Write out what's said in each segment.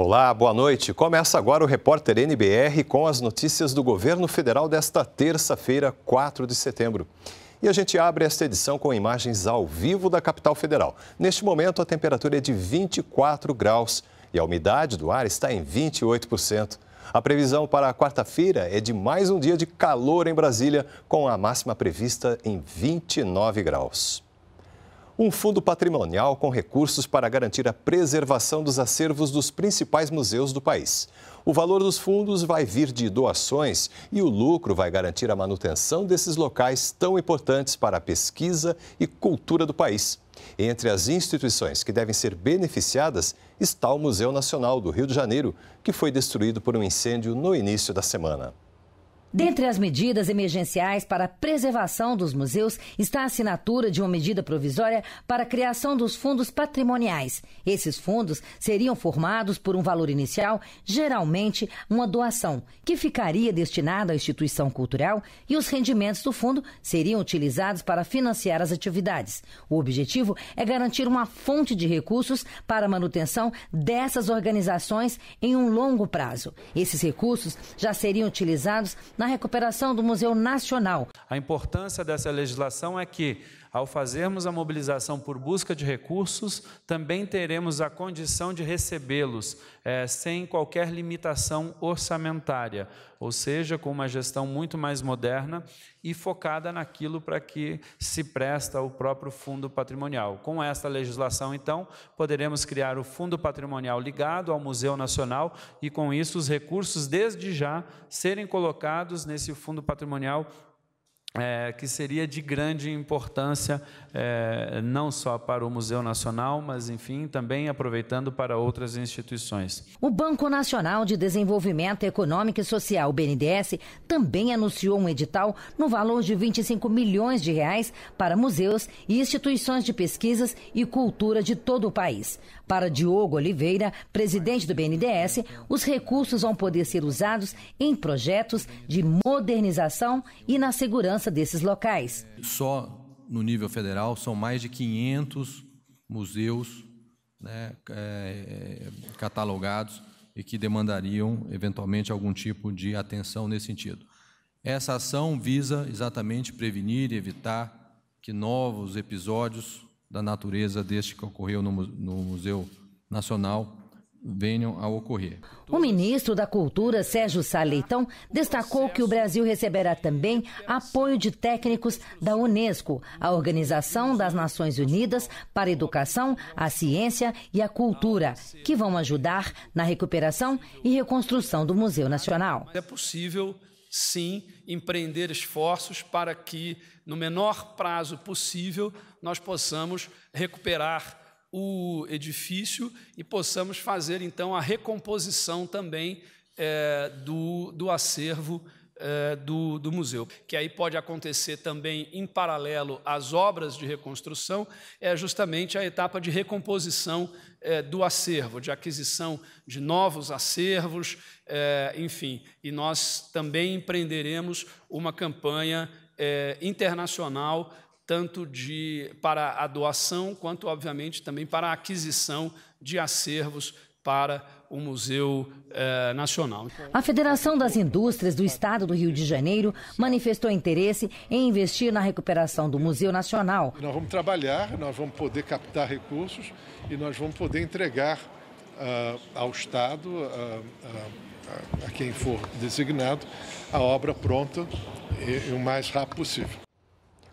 Olá, boa noite. Começa agora o repórter NBR com as notícias do governo federal desta terça-feira, 4 de setembro. E a gente abre esta edição com imagens ao vivo da capital federal. Neste momento, a temperatura é de 24 graus e a umidade do ar está em 28%. A previsão para quarta-feira é de mais um dia de calor em Brasília, com a máxima prevista em 29 graus um fundo patrimonial com recursos para garantir a preservação dos acervos dos principais museus do país. O valor dos fundos vai vir de doações e o lucro vai garantir a manutenção desses locais tão importantes para a pesquisa e cultura do país. Entre as instituições que devem ser beneficiadas está o Museu Nacional do Rio de Janeiro, que foi destruído por um incêndio no início da semana. Dentre as medidas emergenciais para a preservação dos museus está a assinatura de uma medida provisória para a criação dos fundos patrimoniais. Esses fundos seriam formados por um valor inicial, geralmente uma doação, que ficaria destinada à instituição cultural e os rendimentos do fundo seriam utilizados para financiar as atividades. O objetivo é garantir uma fonte de recursos para a manutenção dessas organizações em um longo prazo. Esses recursos já seriam utilizados na recuperação do Museu Nacional. A importância dessa legislação é que ao fazermos a mobilização por busca de recursos, também teremos a condição de recebê-los é, sem qualquer limitação orçamentária, ou seja, com uma gestão muito mais moderna e focada naquilo para que se presta o próprio fundo patrimonial. Com esta legislação, então, poderemos criar o fundo patrimonial ligado ao Museu Nacional e, com isso, os recursos desde já serem colocados nesse fundo patrimonial é, que seria de grande importância é, não só para o Museu Nacional, mas enfim também aproveitando para outras instituições. O Banco Nacional de Desenvolvimento Econômico e Social, BNDES, também anunciou um edital no valor de 25 milhões de reais para museus e instituições de pesquisas e cultura de todo o país. Para Diogo Oliveira, presidente do BNDES, os recursos vão poder ser usados em projetos de modernização e na segurança desses locais. Só no nível federal são mais de 500 museus né, é, catalogados e que demandariam eventualmente algum tipo de atenção nesse sentido. Essa ação visa exatamente prevenir e evitar que novos episódios da natureza deste que ocorreu no, no Museu Nacional venham a ocorrer. O ministro da Cultura, Sérgio Saleitão, destacou que o Brasil receberá também apoio de técnicos da Unesco, a Organização das Nações Unidas para a Educação, a Ciência e a Cultura, que vão ajudar na recuperação e reconstrução do Museu Nacional. É possível sim, empreender esforços para que, no menor prazo possível, nós possamos recuperar o edifício e possamos fazer, então, a recomposição também é, do, do acervo eh, do, do museu. Que aí pode acontecer também em paralelo às obras de reconstrução, é justamente a etapa de recomposição eh, do acervo, de aquisição de novos acervos, eh, enfim. E nós também empreenderemos uma campanha internacional tanto de para a doação quanto obviamente também para a aquisição de acervos para o Museu eh, Nacional. A Federação das Indústrias do Estado do Rio de Janeiro manifestou interesse em investir na recuperação do Museu Nacional. Nós vamos trabalhar, nós vamos poder captar recursos e nós vamos poder entregar uh, ao Estado, uh, uh, a quem for designado, a obra pronta e, e o mais rápido possível.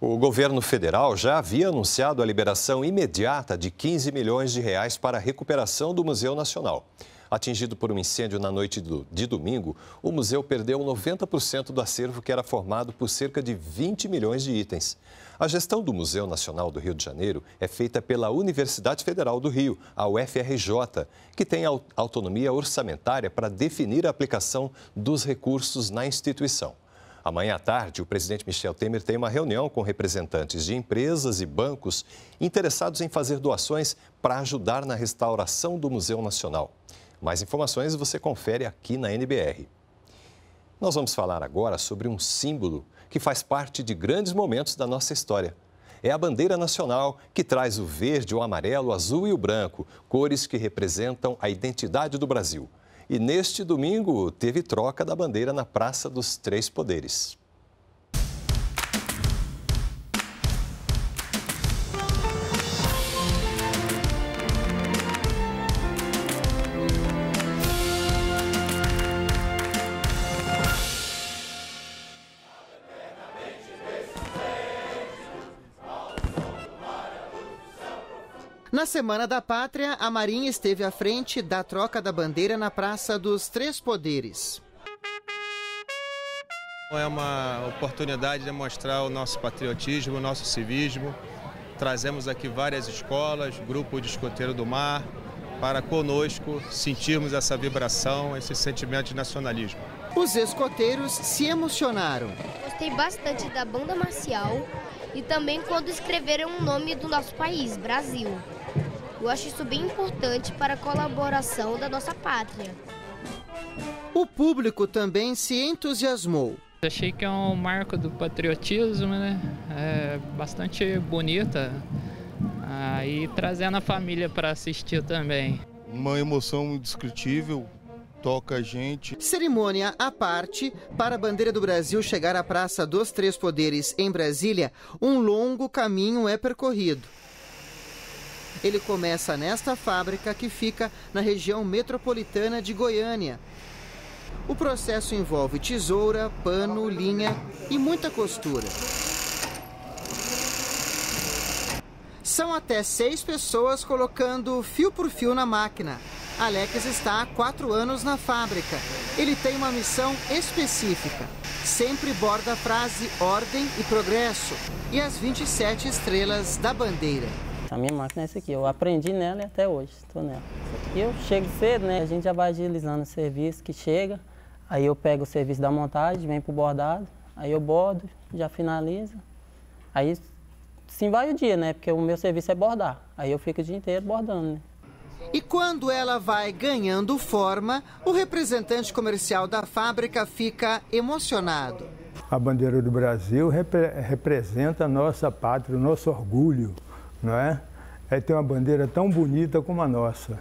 O governo federal já havia anunciado a liberação imediata de 15 milhões de reais para a recuperação do Museu Nacional. Atingido por um incêndio na noite de domingo, o museu perdeu 90% do acervo que era formado por cerca de 20 milhões de itens. A gestão do Museu Nacional do Rio de Janeiro é feita pela Universidade Federal do Rio, a UFRJ, que tem autonomia orçamentária para definir a aplicação dos recursos na instituição. Amanhã à tarde, o presidente Michel Temer tem uma reunião com representantes de empresas e bancos interessados em fazer doações para ajudar na restauração do Museu Nacional. Mais informações você confere aqui na NBR. Nós vamos falar agora sobre um símbolo que faz parte de grandes momentos da nossa história. É a bandeira nacional que traz o verde, o amarelo, o azul e o branco, cores que representam a identidade do Brasil. E neste domingo teve troca da bandeira na Praça dos Três Poderes. Na Semana da Pátria, a Marinha esteve à frente da troca da bandeira na Praça dos Três Poderes. É uma oportunidade de mostrar o nosso patriotismo, o nosso civismo. Trazemos aqui várias escolas, grupo de escoteiro do mar, para conosco sentirmos essa vibração, esse sentimento de nacionalismo. Os escoteiros se emocionaram. Gostei bastante da banda marcial e também quando escreveram o nome do nosso país, Brasil. Eu acho isso bem importante para a colaboração da nossa pátria. O público também se entusiasmou. Achei que é um marco do patriotismo, né? É bastante bonita. Ah, e trazendo a família para assistir também. Uma emoção indescritível, toca a gente. Cerimônia à parte, para a bandeira do Brasil chegar à Praça dos Três Poderes em Brasília, um longo caminho é percorrido. Ele começa nesta fábrica que fica na região metropolitana de Goiânia. O processo envolve tesoura, pano, linha e muita costura. São até seis pessoas colocando fio por fio na máquina. Alex está há quatro anos na fábrica. Ele tem uma missão específica. Sempre borda a frase ordem e progresso e as 27 estrelas da bandeira. A tá, minha máquina é essa aqui, eu aprendi nela e até hoje estou nela. eu chego cedo, né? A gente já vai agilizando o serviço que chega, aí eu pego o serviço da montagem, vem pro bordado, aí eu bordo, já finaliza. Aí sim vai o dia, né? Porque o meu serviço é bordar. Aí eu fico o dia inteiro bordando, né? E quando ela vai ganhando forma, o representante comercial da fábrica fica emocionado. A bandeira do Brasil repre representa a nossa pátria, o nosso orgulho não é? É ter uma bandeira tão bonita como a nossa.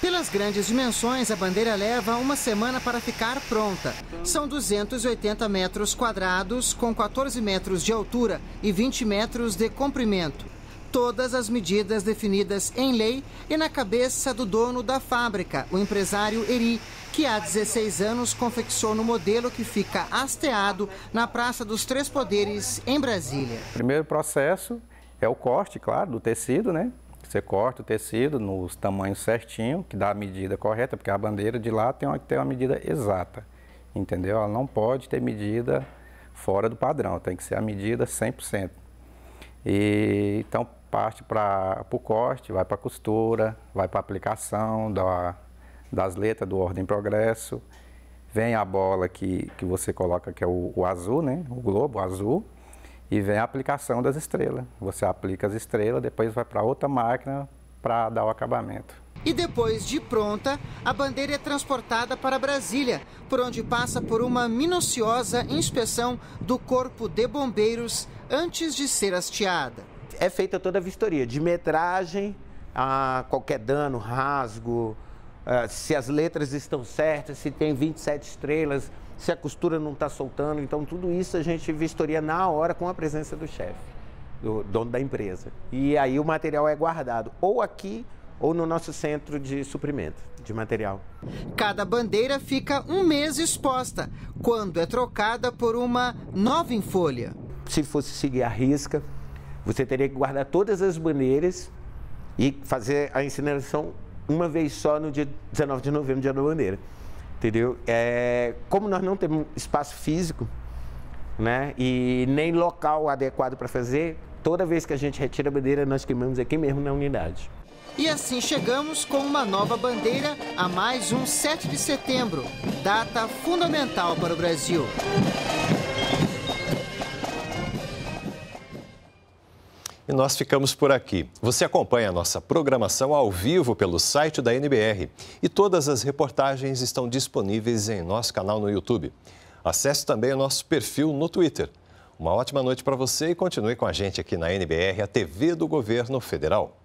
Pelas grandes dimensões, a bandeira leva uma semana para ficar pronta. São 280 metros quadrados, com 14 metros de altura e 20 metros de comprimento. Todas as medidas definidas em lei e na cabeça do dono da fábrica, o empresário Eri, que há 16 anos confeccionou no modelo que fica hasteado na Praça dos Três Poderes, em Brasília. Primeiro processo é o corte, claro, do tecido, né? Você corta o tecido nos tamanhos certinho, que dá a medida correta, porque a bandeira de lá tem que ter uma medida exata, entendeu? Ela não pode ter medida fora do padrão, tem que ser a medida 100%. E, então, parte para o corte, vai para a costura, vai para a aplicação da, das letras do Ordem Progresso, vem a bola que, que você coloca, que é o, o azul, né? o globo azul, e vem a aplicação das estrelas. Você aplica as estrelas, depois vai para outra máquina para dar o acabamento. E depois de pronta, a bandeira é transportada para Brasília, por onde passa por uma minuciosa inspeção do Corpo de Bombeiros antes de ser hasteada. É feita toda a vistoria, de metragem a qualquer dano, rasgo, eh, se as letras estão certas, se tem 27 estrelas, se a costura não está soltando. Então, tudo isso a gente vistoria na hora com a presença do chefe, do dono da empresa. E aí o material é guardado, ou aqui ou no nosso centro de suprimento de material. Cada bandeira fica um mês exposta, quando é trocada por uma nova em folha. Se fosse seguir a risca, você teria que guardar todas as bandeiras e fazer a incineração uma vez só no dia 19 de novembro, dia da bandeira entendeu? É, como nós não temos espaço físico, né, e nem local adequado para fazer, toda vez que a gente retira a bandeira, nós queimamos aqui mesmo na unidade. E assim chegamos com uma nova bandeira a mais um 7 de setembro, data fundamental para o Brasil. E nós ficamos por aqui. Você acompanha a nossa programação ao vivo pelo site da NBR e todas as reportagens estão disponíveis em nosso canal no YouTube. Acesse também o nosso perfil no Twitter. Uma ótima noite para você e continue com a gente aqui na NBR, a TV do Governo Federal.